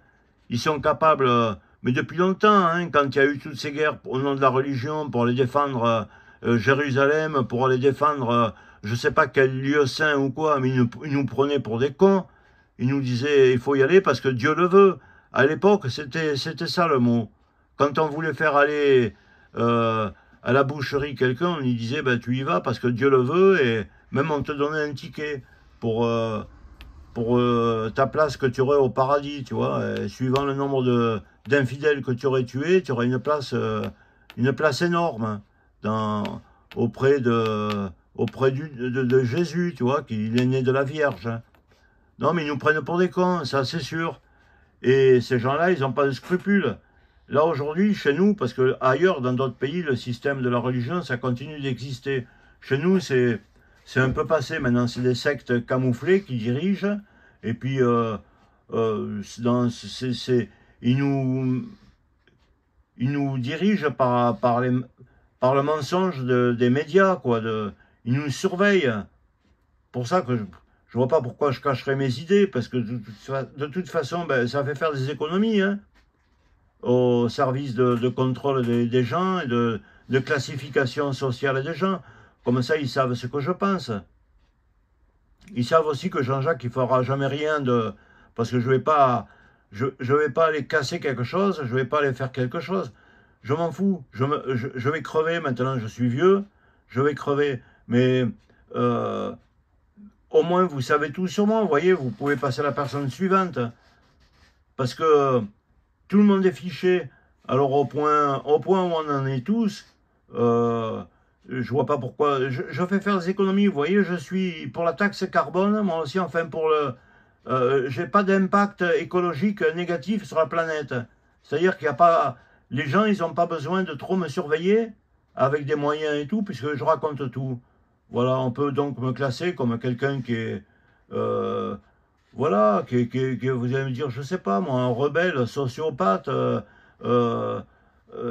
[SPEAKER 1] Ils sont capables, euh, mais depuis longtemps, hein, quand il y a eu toutes ces guerres au nom de la religion, pour les défendre euh, euh, Jérusalem pour aller défendre euh, je ne sais pas quel lieu saint ou quoi, mais ils nous, prenaient pour des cons. Ils nous disaient il faut y aller parce que Dieu le veut. À l'époque, c'était ça le mot. Quand on voulait faire aller euh, à la boucherie quelqu'un, on lui disait ben, tu y vas parce que Dieu le veut et même on te donnait un ticket pour, pour ta place que tu aurais au paradis, tu vois. suivant le nombre d'infidèles que tu aurais tués, tu aurais une place, une place énorme dans, auprès, de, auprès de, Jésus, tu vois, qu'il est né de la Vierge. Non, mais ils nous prennent pour des cons, ça c'est sûr. Et ces gens-là, ils n'ont pas de scrupules. Là, aujourd'hui, chez nous, parce que ailleurs, dans d'autres pays, le système de la religion, ça continue d'exister. Chez nous, c'est un peu passé maintenant. C'est des sectes camouflées qui dirigent. Et puis, euh, euh, dans, ils, nous, ils nous dirigent par, par, les, par le mensonge des médias, quoi. De, ils nous surveillent. Pour ça que je, ne vois pas pourquoi je cacherais mes idées, parce que de, toute façon, ben, ça fait faire des économies hein, au service de, contrôle des, gens et de, classification sociale des gens. Comme ça, ils savent ce que je pense. Ils savent aussi que Jean-Jacques, il fera jamais rien de... Parce que je vais pas... Je ne vais pas aller casser quelque chose, je ne vais pas aller faire quelque chose je m'en fous, je, vais crever maintenant, je suis vieux, je vais crever, mais euh, au moins vous savez tout sur moi, vous voyez, vous pouvez passer à la personne suivante, parce que tout le monde est fiché, alors au point, au point où on en est tous, euh, je vois pas pourquoi, je, fais faire des économies, vous voyez, je suis pour la taxe carbone, moi aussi, enfin pour le... Euh, j'ai pas d'impact écologique négatif sur la planète. C'est-à-dire qu'il n'y a pas les gens, ils n'ont pas besoin de trop me surveiller avec des moyens et tout, puisque je raconte tout. Voilà, on peut donc me classer comme quelqu'un qui est... Euh, voilà, qui, qui, vous allez me dire, je sais pas, moi, un rebelle, sociopathe, euh, euh,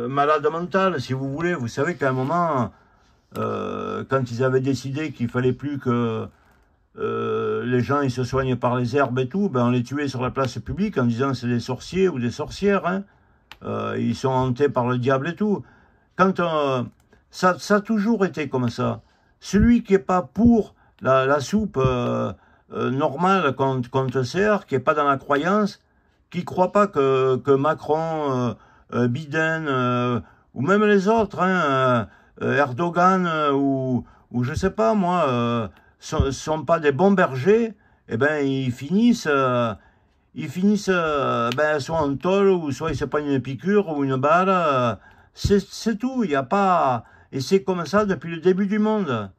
[SPEAKER 1] malade mental, si vous voulez. Vous savez qu'à un moment, quand ils avaient décidé qu'il fallait plus que les gens ils se soignent par les herbes et tout, ben, on les tuait sur la place publique en disant c'est des sorciers ou des sorcières. Hein. Euh, ils sont hantés par le diable et tout. Quand euh, ça, a toujours été comme ça. Celui qui n'est pas pour la, soupe euh, normale quand qu te sert, qui n'est pas dans la croyance, qui ne croit pas que, Macron, Biden, ou même les autres, hein, Erdogan, ou, je ne sais pas moi, ne sont, pas des bons bergers, eh bien, ils finissent ils finissent euh, ben, soit en tôle, ou soit ils se prennent une piqûre ou une balle. Euh, c'est tout, il n'y a pas... Et c'est comme ça depuis le début du monde.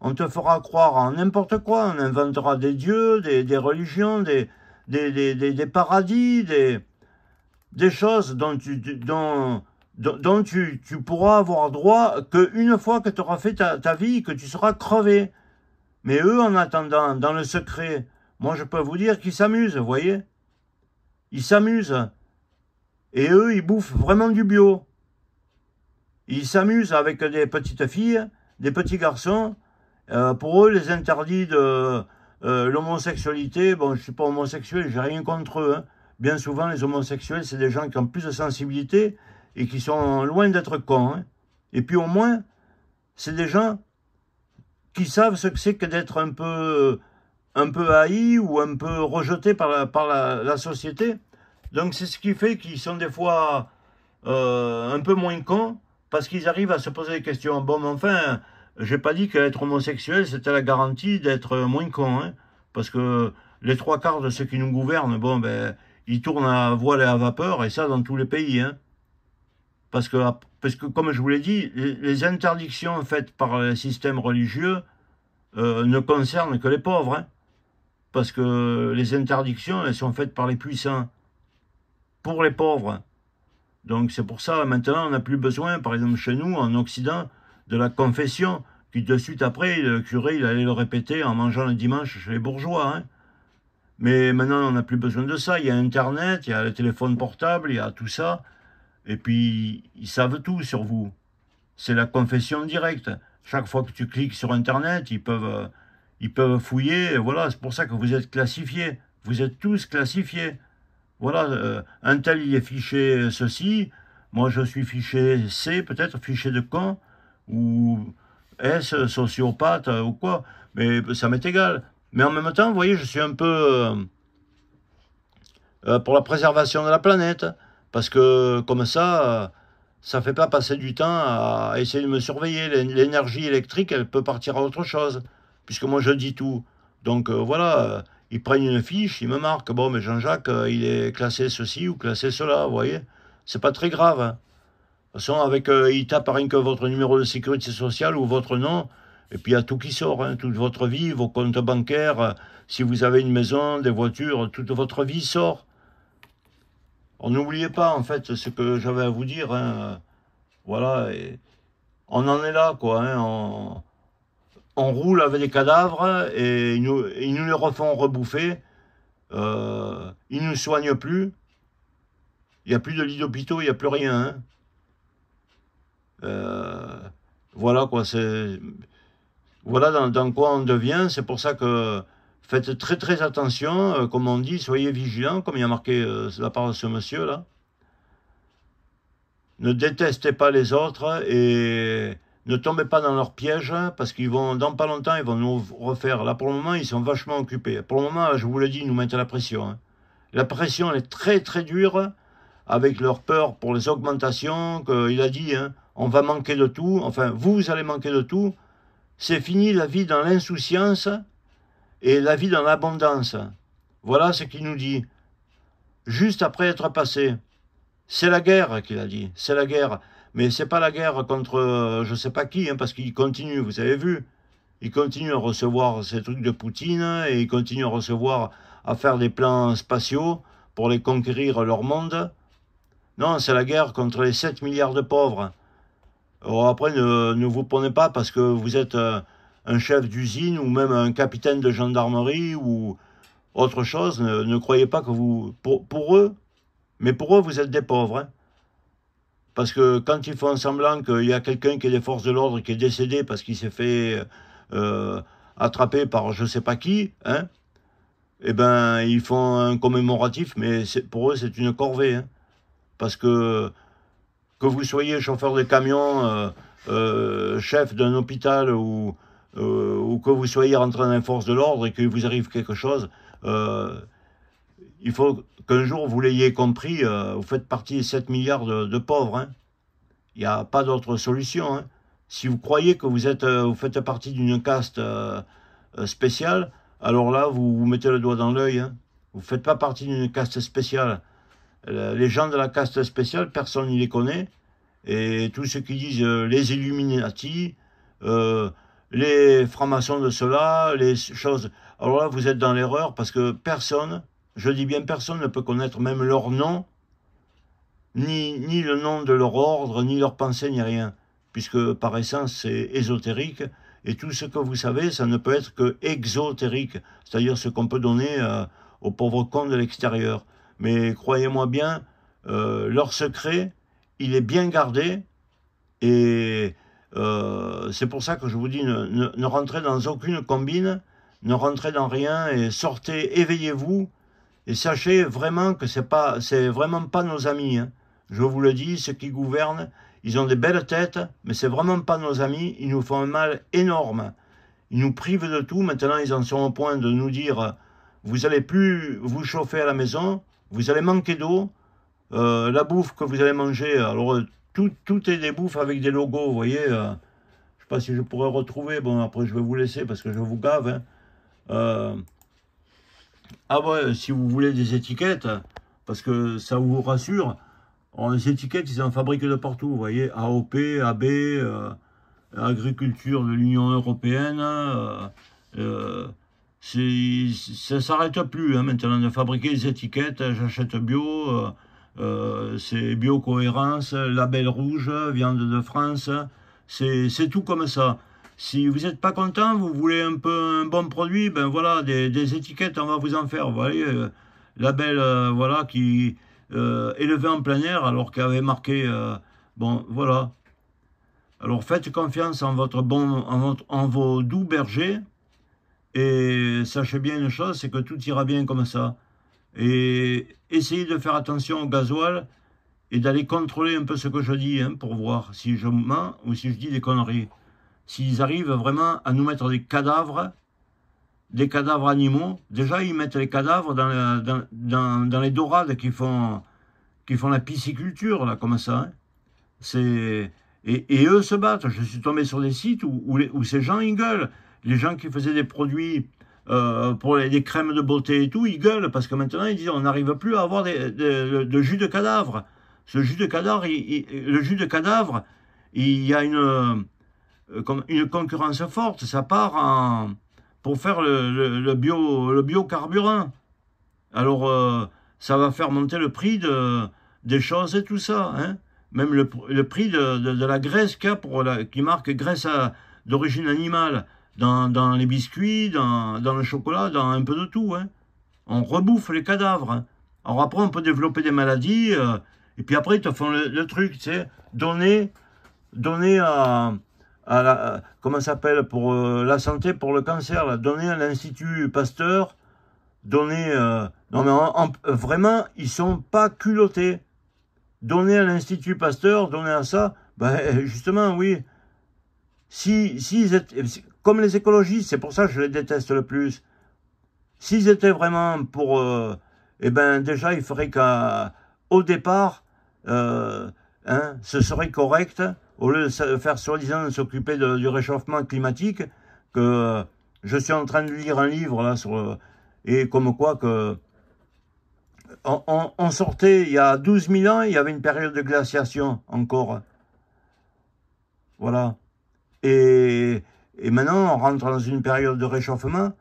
[SPEAKER 1] On te fera croire en n'importe quoi, on inventera des dieux, des, religions, des, des, paradis, des, des choses dont tu, dont, dont tu, pourras avoir droit qu'une fois que tu auras fait ta, ta vie, que tu seras crevé. Mais eux, en attendant, dans le secret, moi, je peux vous dire qu'ils s'amusent, vous voyez Ils s'amusent. Et eux, ils bouffent vraiment du bio. Ils s'amusent avec des petites filles, des petits garçons. Euh, pour eux, les interdits de euh, l'homosexualité, bon, je suis pas homosexuel, j'ai rien contre eux. Hein. Bien souvent, les homosexuels, c'est des gens qui ont plus de sensibilité et qui sont loin d'être cons. Hein. Et puis au moins, c'est des gens qui savent ce que c'est que d'être un peu un peu haïs ou un peu rejetés par la, par la, société. Donc c'est ce qui fait qu'ils sont des fois euh, un peu moins cons parce qu'ils arrivent à se poser des questions. Bon, enfin, j'ai pas dit qu'être homosexuel, c'était la garantie d'être moins con. Hein. parce que les trois quarts de ceux qui nous gouvernent, bon, ben, ils tournent à voile et à vapeur, et ça dans tous les pays. Hein. Parce, que, parce que, comme je vous l'ai dit, les interdictions faites par les systèmes religieux euh, ne concernent que les pauvres. Hein parce que les interdictions, elles sont faites par les puissants, pour les pauvres. Donc c'est pour ça, maintenant, on n'a plus besoin, par exemple chez nous, en Occident, de la confession, qui de suite après, le curé, il allait le répéter en mangeant le dimanche chez les bourgeois. Hein. Mais maintenant, on n'a plus besoin de ça. Il y a Internet, il y a le téléphone portable, il y a tout ça. Et puis, ils savent tout sur vous. C'est la confession directe. Chaque fois que tu cliques sur Internet, ils peuvent euh, ils peuvent fouiller, voilà, c'est pour ça que vous êtes classifiés. Vous êtes tous classifiés. Voilà, euh, un tel il est fiché ceci, moi je suis fiché C, peut-être fiché de con, ou S, sociopathe, ou quoi. Mais ça m'est égal. Mais en même temps, vous voyez, je suis un peu euh, euh, pour la préservation de la planète. Parce que comme ça, ça ne fait pas passer du temps à essayer de me surveiller. L'énergie électrique, elle peut partir à autre chose puisque moi je dis tout. Donc euh, voilà, euh, ils prennent une fiche, ils me marquent, bon, mais Jean-Jacques, euh, il est classé ceci ou classé cela, vous voyez C'est pas très grave. Hein. De toute façon, avec, ils tapent rien que votre numéro de sécurité sociale ou votre nom, et puis il y a tout qui sort, hein, toute votre vie, vos comptes bancaires, si vous avez une maison, des voitures, toute votre vie sort. On n'oubliez pas en fait ce que j'avais à vous dire. Hein, voilà, et on en est là, quoi on roule avec des cadavres et ils nous, nous les refont rebouffer. Euh, ils ne nous soignent plus. Il n'y a plus de lit d'hôpitaux, il n'y a plus rien. Hein. Euh, voilà quoi, c'est. Voilà dans, quoi on devient. C'est pour ça que faites très très attention, euh, comme on dit, soyez vigilants, comme il y a marqué la parole de ce monsieur là. Ne détestez pas les autres et ne tombez pas dans leur piège parce qu'ils vont, dans pas longtemps, ils vont nous refaire. Là, pour le moment, ils sont vachement occupés. Pour le moment, je vous le dis, ils nous mettent la pression. Hein. La pression, est très, très dure avec leur peur pour les augmentations. Qu'il a dit, hein, on va manquer de tout. Enfin, vous, vous allez manquer de tout. C'est fini la vie dans l'insouciance et la vie dans l'abondance. Voilà ce qu'il nous dit. Juste après être passé. C'est la guerre qu'il a dit. C'est la guerre. Mais c'est pas la guerre contre euh, je sais pas qui, hein, parce qu'ils continuent, vous avez vu. Ils continuent à recevoir ces trucs de Poutine hein, et ils continuent à recevoir, à faire des plans spatiaux pour les conquérir leur monde. Non, c'est la guerre contre les 7 milliards de pauvres. Oh, après, ne, vous prenez pas parce que vous êtes euh, un chef d'usine ou même un capitaine de gendarmerie ou autre chose. Ne, croyez pas que vous... Pour, eux, mais pour eux, vous êtes des pauvres. Hein. Parce que quand ils font semblant qu'il y a quelqu'un qui est des forces de l'ordre qui est décédé parce qu'il s'est fait euh, attraper par je ne sais pas qui, hein, eh ben ils font un commémoratif, mais pour eux c'est une corvée. Hein. parce que que vous soyez chauffeur de camion, euh, euh, chef d'un hôpital ou, ou que vous soyez rentré dans les forces de l'ordre et qu'il vous arrive quelque chose, il faut qu'un jour vous l'ayez compris, euh, vous faites partie des 7 milliards de, pauvres. Hein. Il n'y a pas d'autre solution. Hein. Si vous croyez que vous, êtes, euh, vous faites partie d'une caste euh, spéciale, alors là, vous vous mettez le doigt dans l'œil. Hein. Vous ne faites pas partie d'une caste spéciale. Les gens de la caste spéciale, personne ne les connaît. Et tous ceux qui disent les Illuminati, les francs-maçons de cela, les choses... Alors là, vous êtes dans l'erreur parce que personne je dis bien personne ne peut connaître même leur nom, ni, ni le nom de leur ordre, ni leur pensée, ni rien, puisque par essence c'est ésotérique, et tout ce que vous savez, ça ne peut être que exotérique, c'est-à-dire ce qu'on peut donner euh, aux pauvres cons de l'extérieur. Mais croyez-moi bien, euh, leur secret, il est bien gardé, et euh, c'est pour ça que je vous dis, ne rentrez dans aucune combine, ne rentrez dans rien, et sortez, éveillez-vous, et sachez vraiment que c'est pas, vraiment pas nos amis. Hein. Je vous le dis, ceux qui gouvernent, ils ont des belles têtes, mais c'est vraiment pas nos amis. Ils nous font un mal énorme. Ils nous privent de tout. Maintenant, ils en sont au point de nous dire vous allez plus vous chauffer à la maison, vous allez manquer d'eau, euh, la bouffe que vous allez manger. Alors euh, tout, tout est des bouffes avec des logos, vous voyez. je euh. je sais pas si je pourrais retrouver. Bon, après je vais vous laisser parce que je vous gave. Hein. Ah ouais, si vous voulez des étiquettes, parce que ça vous rassure, les étiquettes, ils en fabriquent de partout, vous voyez, AOP, AB, euh, agriculture de l'Union Européenne, euh, euh, ça ne s'arrête plus hein, maintenant de fabriquer des étiquettes, j'achète bio, c'est biocohérence, label rouge, viande de France, c'est tout comme ça. Si vous n'êtes pas content, vous voulez un peu un bon produit, ben voilà, des, étiquettes, on va vous en faire. Vous voyez, la euh, label, euh, voilà, qui euh, élevé en plein air, alors qu'elle avait marqué, bon, voilà. Alors faites confiance en votre bon, en, votre, en vos doux bergers, et sachez bien une chose, c'est que tout ira bien comme ça. Et essayez de faire attention au gasoil et d'aller contrôler un peu ce que je dis hein, pour voir si je mens ou si je dis des conneries s'ils arrivent vraiment à nous mettre des cadavres, des cadavres animaux, déjà ils mettent les cadavres dans, dans, les dorades qui font, qui font la pisciculture, là, comme ça. Hein. C'est... Et, eux se battent. Je suis tombé sur des sites où, ces gens, ils gueulent. Les gens qui faisaient des produits euh, pour les, des crèmes de beauté et tout, ils gueulent parce que maintenant, ils disent on n'arrive plus à avoir de, jus de cadavre. Ce jus de cadavre, le jus de cadavre, il y a une, euh, une concurrence forte, ça part pour faire le, bio, le biocarburant. Alors, euh, ça va faire monter le prix de, des choses et tout ça. Hein Même le, prix de, la graisse qu'il qui marque graisse d'origine animale dans, les biscuits, dans, le chocolat, dans un peu de tout. Hein. on rebouffe les cadavres. Hein. Alors après, on peut développer des maladies. Euh, et puis après, ils te font le, truc, tu sais, donner, donner à à la, comment s'appelle, pour euh, la santé, pour le cancer, donner à l'Institut Pasteur, donner euh, non mais vraiment, ils sont pas culottés. donner à l'Institut Pasteur, donner à ça, ben justement, oui. Si, si comme les écologistes, c'est pour ça que je les déteste le plus. S'ils étaient vraiment pour, euh, eh ben déjà, il faudrait qu'au départ, hein, ce serait correct, au lieu de faire soi-disant s'occuper du réchauffement climatique, que je suis en train de lire un livre là sur et comme quoi que on, sortait il y a 12 000 ans, il y avait une période de glaciation encore. Voilà. Et, et maintenant, on rentre dans une période de réchauffement.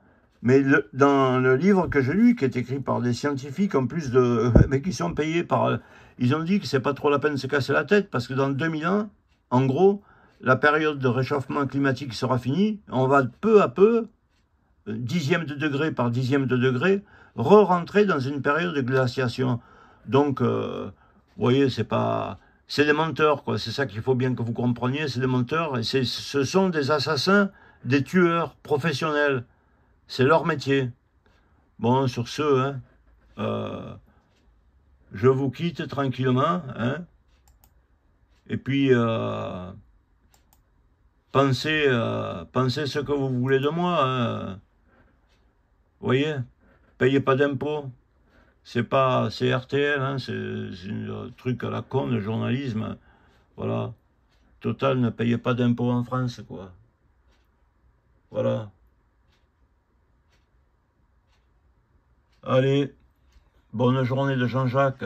[SPEAKER 1] Mais dans le livre que je lu, qui est écrit par des scientifiques en plus de, mais qui sont payés par, ils ont dit que c'est pas trop la peine de se casser la tête parce que dans 2000 ans, en gros, la période de réchauffement climatique sera finie, on va peu à peu, dixième de degré par dixième de degré, re-rentrer dans une période de glaciation. Donc, euh, vous voyez, c'est pas... C'est des menteurs, quoi. C'est ça qu'il faut bien que vous compreniez. C'est des menteurs. Et ce sont des assassins, des tueurs professionnels. C'est leur métier. Bon, sur ce, hein, euh, je vous quitte tranquillement. Hein. Et puis, euh, euh, pensez, ce que vous voulez de moi. Hein. Voyez Payez pas d'impôts. C'est pas, CRTL, RTL, c'est hein, un euh, truc à la con, le journalisme. Voilà. Total ne payez pas d'impôts en France, quoi. Voilà. Allez, bonne journée de Jean-Jacques.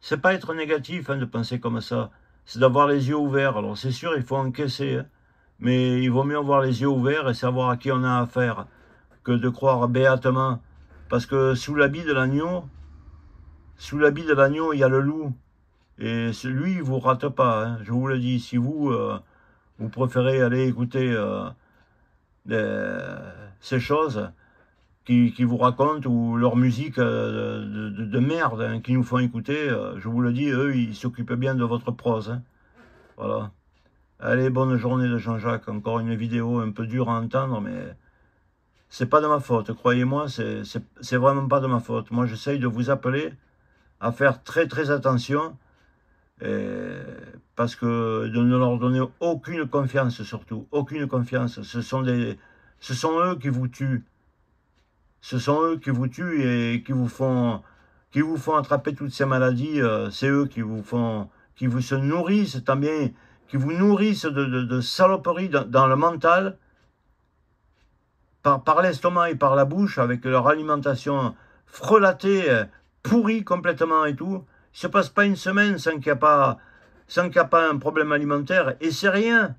[SPEAKER 1] C'est pas être négatif hein, de penser comme ça c'est d'avoir les yeux ouverts. Alors c'est sûr, il faut encaisser, hein. mais il vaut mieux avoir les yeux ouverts et savoir à qui on a affaire que de croire béatement. Parce que sous l'habit de l'agneau, sous l'habit de l'agneau, il y a le loup. Et lui, il vous rate pas, hein. je vous le dis. Si vous, euh, vous préférez aller écouter euh, ces choses, qui, vous racontent ou leur musique euh, de, merde hein, qui nous font écouter. Euh, je vous le dis, eux, ils s'occupent bien de votre prose. Hein. Voilà. Allez, bonne journée de Jean-Jacques. Encore une vidéo un peu dure à entendre, mais c'est pas de ma faute. Croyez-moi, c'est vraiment pas de ma faute. Moi, j'essaye de vous appeler à faire très très attention parce que de ne leur donner aucune confiance surtout, aucune confiance. Ce sont, des, ce sont eux qui vous tuent ce sont eux qui vous tuent et qui vous font, qui vous font attraper toutes ces maladies. Euh, c'est eux qui vous font, qui vous se nourrissent bien, qui vous nourrissent de, saloperies dans, le mental, par, l'estomac et par la bouche, avec leur alimentation frelatée, euh, pourrie complètement et tout. Il se passe pas une semaine sans qu'il n'y a pas, un problème alimentaire. Et c'est rien.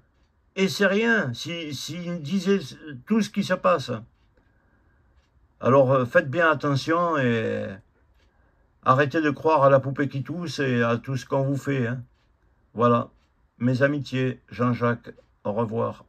[SPEAKER 1] Et c'est rien s'ils si, disaient tout ce qui se passe. Alors euh, faites bien attention et arrêtez de croire à la poupée qui tousse et à tout ce qu'on vous fait. Hein. Voilà, mes amitiés, Jean-Jacques, au revoir.